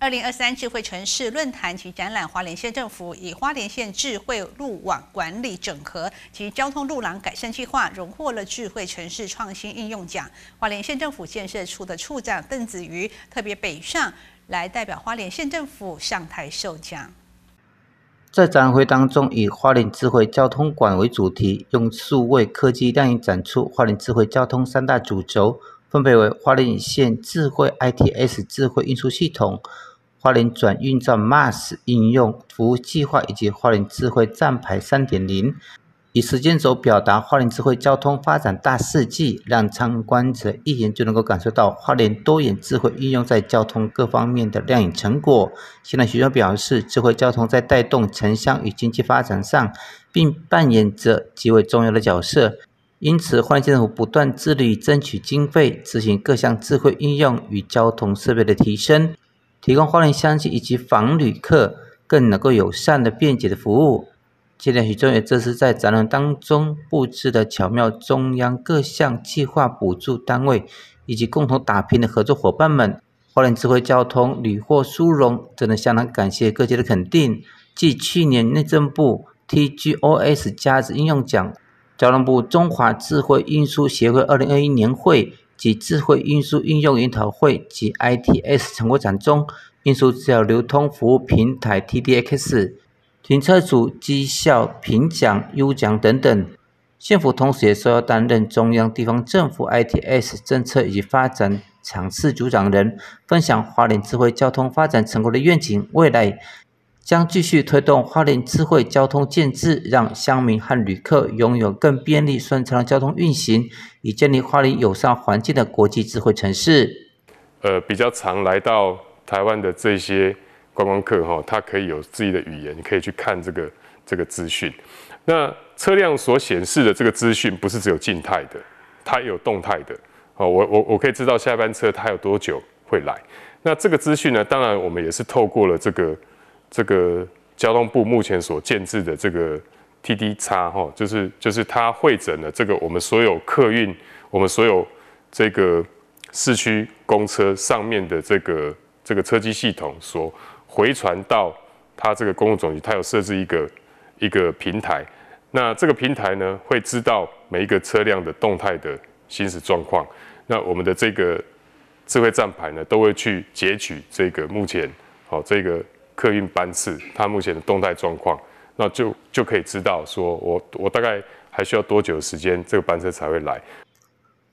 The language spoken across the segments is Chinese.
二零二三智慧城市论坛及展览，花莲县政府以花莲县智慧路网管理整合及交通路廊改善计划荣获了智慧城市创新应用奖。花莲县政府建设处的处长邓子瑜特别北上来代表花莲县政府上台授奖。在展会当中，以花莲智慧交通馆为主题，用数位科技亮眼展出花莲智慧交通三大主轴，分别为花莲县智慧 ITS 智慧运输系统。花莲转运站 MAS 应用服务计划以及花莲智慧站牌3.0，以时间轴表达花莲智慧交通发展大事迹，让参观者一眼就能够感受到花莲多元智慧应用在交通各方面的亮眼成果。现在学校表示，智慧交通在带动城乡与经济发展上，并扮演着极为重要的角色，因此花莲县政府不断致力争取经费，执行各项智慧应用与交通设备的提升。提供花莲香气以及访旅客更能够友善的便捷的服务。现在许中也这是在展览当中布置的巧妙，中央各项计划补助单位以及共同打拼的合作伙伴们，花莲智慧交通屡获殊荣，真的相当感谢各界的肯定，继去年内政部 TGOs 价值应用奖、交通部中华智慧运输协会二零二一年会。及智慧运输应用研讨会及 ITS 成果展中，运输资料流通服务平台 TDX 停车组绩效评奖优奖等等。幸福同时也说要担任中央、地方政府 ITS 政策与发展场次组长人，分享华联智慧交通发展成果的愿景，未来。将继续推动花莲智慧交通建置，让乡民和旅客拥有更便利顺畅的交通运行，以建立花莲友善环境的国际智慧城市。呃，比较常来到台湾的这些观光客哈，他可以有自己的语言，可以去看这个这个资讯。那车辆所显示的这个资讯不是只有静态的，它也有动态的。哦，我我我可以知道下班车它有多久会来。那这个资讯呢，当然我们也是透过了这个。这个交通部目前所建制的这个 T d 叉哈，就是就是它会诊了这个我们所有客运、我们所有这个市区公车上面的这个这个车机系统所回传到它这个公路总局，它有设置一个一个平台。那这个平台呢，会知道每一个车辆的动态的行驶状况。那我们的这个智慧站牌呢，都会去截取这个目前好这个。客运班次，它目前的动态状况，那就就可以知道说，我我大概还需要多久时间，这个班车才会来？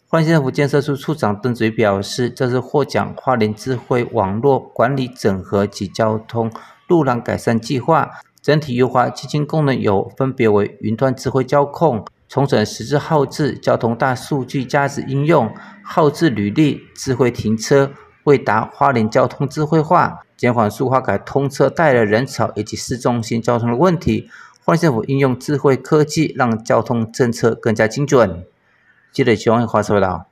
花县政府建设处处长邓嘴表示，这次获奖花莲智慧网络管理整合及交通路廊改善计划，整体优化基金功能有分别为云端智慧交控、重整实字号志、交通大数据价值应用、号志履历、智慧停车、未达花莲交通智慧化。减缓苏花改通车带来人潮以及市中心交通的问题，县政府应用智慧科技，让交通政策更加精准。记下来请看何所导。